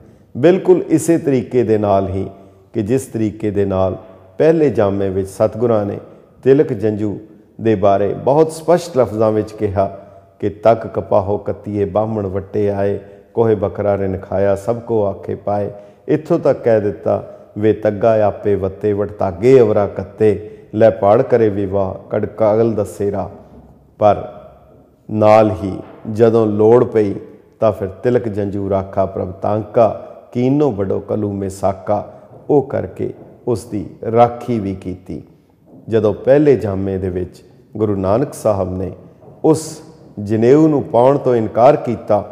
ਬਿਲਕੁਲ ਇਸੇ ਤਰੀਕੇ ਦੇ ਨਾਲ ਹੀ ਕਿ ਜਿਸ ਤਰੀਕੇ ਦੇ ਨਾਲ ਪਹਿਲੇ ਜਾਮੇ ਵਿੱਚ ਸਤਗੁਰਾਂ ਨੇ ਤਿਲਕ ਜੰਜੂ ਦੇ ਬਾਰੇ ਬਹੁਤ ਸਪਸ਼ਟ ਲਫ਼ਜ਼ਾਂ ਵਿੱਚ ਕਿਹਾ ਕਿ ਤੱਕ ਕਪਾਹੋ ਕੱਤੀਏ ਬਾਹਮਣ ਵੱਟੇ ਆਏ ਕੋਹੇ ਬਕਰਾ ਰਨ ਖਾਇਆ ਸਭ ਕੋ ਆਖੇ ਪਾਏ ਇੱਥੋਂ ਤੱਕ ਕਹਿ ਦਿੱਤਾ ਵੇ ਤੱਗਾ ਆਪੇ ਵੱਤੇ ਵਟਤਾਗੇ ਅਵਰਾ ਕੱਤੇ ਲੈ ਪਾੜ ਕਰੇ ਵਿਵਾ ਕੜ ਕਾਗਲ ਦਸੇਰਾ ਪਰ ਨਾਲ ਹੀ ਜਦੋਂ ਲੋੜ ਪਈ ਤਾਂ ਫਿਰ ਤਿਲਕ ਜੰਜੂ ਰਾਖਾ ਤਾਂਕਾ ਕੀਨੋ ਵੱਡੋ ਕਲੂ ਮੇ ਸਾਕਾ ਉਹ ਕਰਕੇ ਉਸ ਦੀ ਰਾਖੀ ਵੀ ਕੀਤੀ ਜਦੋਂ ਪਹਿਲੇ ਜਾਮੇ ਦੇ ਵਿੱਚ ਗੁਰੂ ਨਾਨਕ ਸਾਹਿਬ ਨੇ ਉਸ ਜਨੇਊ ਨੂੰ ਪਾਉਣ ਤੋਂ ਇਨਕਾਰ ਕੀਤਾ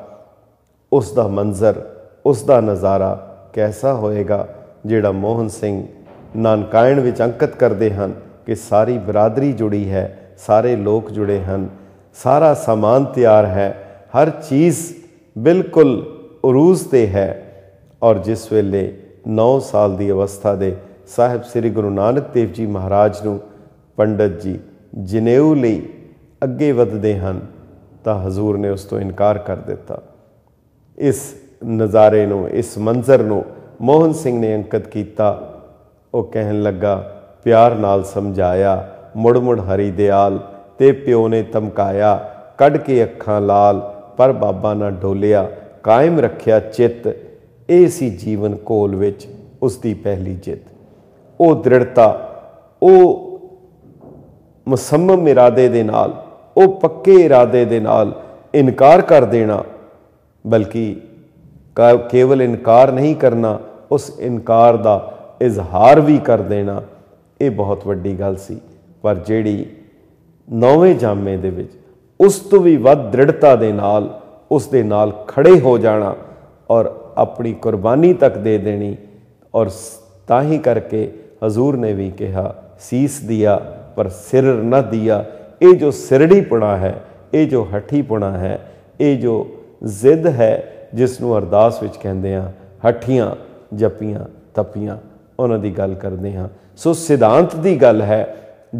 ਉਸ ਦਾ ਮੰਜ਼ਰ ਉਸ ਦਾ ਨਜ਼ਾਰਾ ਕੈਸਾ ਹੋਏਗਾ ਜਿਹੜਾ ਮੋਹਨ ਸਿੰਘ ਨਾਨਕਾਇਣ ਵਿੱਚ ਅੰਕਿਤ ਕਰਦੇ ਹਨ ਕਿ ਸਾਰੀ ਬਰਾਦਰੀ ਜੁੜੀ ਹੈ ਸਾਰੇ ਲੋਕ ਜੁੜੇ ਹਨ ਸਾਰਾ ਸਮਾਨ ਤਿਆਰ ਹੈ ਹਰ ਚੀਜ਼ ਬਿਲਕੁਲ ਉਰੂਜ਼ ਤੇ ਹੈ ਔਰ ਜਿਸ ਵੇਲੇ 9 ਸਾਲ ਦੀ ਅਵਸਥਾ ਦੇ ਸਾਹਿਬ ਸ੍ਰੀ ਗੁਰੂ ਨਾਨਕ ਦੇਵ ਜੀ ਮਹਾਰਾਜ ਨੂੰ ਪੰਡਤ ਜੀ ਜਨੇਊ ਲਈ ਅੱਗੇ ਵਧਦੇ ਹਨ ਤਾਂ ਹਜ਼ੂਰ ਨੇ ਉਸ ਤੋਂ ਇਨਕਾਰ ਕਰ ਦਿੱਤਾ ਇਸ ਨਜ਼ਾਰੇ ਨੂੰ ਇਸ ਮੰਜ਼ਰ ਨੂੰ ਮੋਹਨ ਸਿੰਘ ਨੇ ਅੰਕਿਤ ਕੀਤਾ ਉਹ ਕਹਿਣ ਲੱਗਾ ਪਿਆਰ ਨਾਲ ਸਮਝਾਇਆ ਮੁੜ ਮੁੜ ਹਰੀ ਦਿਆਲ ਤੇ ਪਿਓ ਨੇ ਤਮਕਾਇਆ ਕੱਢ ਕੇ ਅੱਖਾਂ ਲਾਲ ਪਰ ਬਾਬਾ ਨਾ ਢੋਲਿਆ ਕਾਇਮ ਰੱਖਿਆ ਚਿੱਤ ਇਹ ਸੀ ਜੀਵਨ ਕੋਲ ਵਿੱਚ ਉਸ ਦੀ ਪਹਿਲੀ ਜਿੱਤ ਉਹ ਦ੍ਰਿੜਤਾ ਉਹ ਮਸਮਮ ਇਰਾਦੇ ਦੇ ਨਾਲ ਉਹ ਪੱਕੇ ਇਰਾਦੇ ਦੇ ਨਾਲ ਇਨਕਾਰ ਕਰ ਦੇਣਾ ਬਲਕਿ ਕੇਵਲ ਇਨਕਾਰ ਨਹੀਂ ਕਰਨਾ ਉਸ ਇਨਕਾਰ ਦਾ ਇਜ਼ਹਾਰ ਵੀ ਕਰ ਦੇਣਾ ਇਹ ਬਹੁਤ ਵੱਡੀ ਗੱਲ ਸੀ ਪਰ ਜਿਹੜੀ ਨੌਵੇਂ ਜਾਮੇ ਦੇ ਵਿੱਚ ਉਸ ਤੋਂ ਵੀ ਵੱਧ ਦ੍ਰਿੜਤਾ ਦੇ ਨਾਲ ਉਸ ਦੇ ਨਾਲ ਖੜੇ ਹੋ ਜਾਣਾ ਔਰ ਆਪਣੀ ਕੁਰਬਾਨੀ ਤੱਕ ਦੇ ਦੇਣੀ ਔਰ ਤਾਂ ਹੀ ਕਰਕੇ ਹਜ਼ੂਰ ਨੇ ਵੀ ਕਿਹਾ ਸੀਸ ਦਿਆ ਪਰ ਸਿਰ ਨਾ ਦਿਆ ਇਹ ਜੋ ਸਿਰੜੀ ਪੁਣਾ ਹੈ ਇਹ ਜੋ ਹੱਠੀ ਪੁਣਾ ਹੈ ਇਹ ਜੋ ਜ਼ਿੱਦ ਹੈ ਜਿਸ ਨੂੰ ਅਰਦਾਸ ਵਿੱਚ ਕਹਿੰਦੇ ਆ ਹੱਠੀਆਂ ਜਪੀਆਂ ਤਪੀਆਂ ਉਹਨਾਂ ਦੀ ਗੱਲ ਕਰਦੇ ਹਾਂ ਸੋ ਸਿਧਾਂਤ ਦੀ ਗੱਲ ਹੈ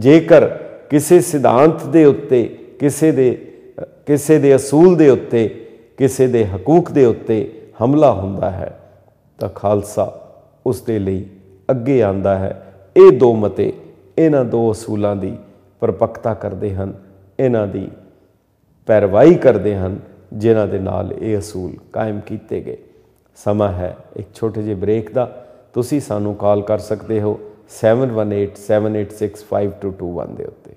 ਜੇਕਰ ਕਿਸੇ ਸਿਧਾਂਤ ਦੇ ਉੱਤੇ ਕਿਸੇ ਦੇ ਕਿਸੇ ਦੇ ਅਸੂਲ ਦੇ ਉੱਤੇ ਕਿਸੇ ਦੇ ਹਕੂਕ ਦੇ ਉੱਤੇ ਹਮਲਾ ਹੁੰਦਾ ਹੈ ਤਾਂ ਖਾਲਸਾ ਉਸ ਦੇ ਲਈ ਅੱਗੇ ਆਂਦਾ ਹੈ ਇਹ ਦੋ ਮਤੇ ਇਹਨਾਂ ਦੋ ਅਸੂਲਾਂ ਦੀ ਪਰਪਕਤਾ ਕਰਦੇ ਹਨ ਇਹਨਾਂ ਦੀ ਪੈਰਵਾਈ ਕਰਦੇ ਹਨ ਜਿਨ੍ਹਾਂ ਦੇ ਨਾਲ ਇਹ ਅਸੂਲ ਕਾਇਮ ਕੀਤੇ ਗਏ ਸਮਾਂ ਹੈ ਇੱਕ ਛੋਟੇ ਜਿਹੇ ਬ੍ਰੇਕ ਦਾ ਤੁਸੀਂ ਸਾਨੂੰ ਕਾਲ ਕਰ ਸਕਦੇ ਹੋ 7187865221 ਦੇ ਉੱਤੇ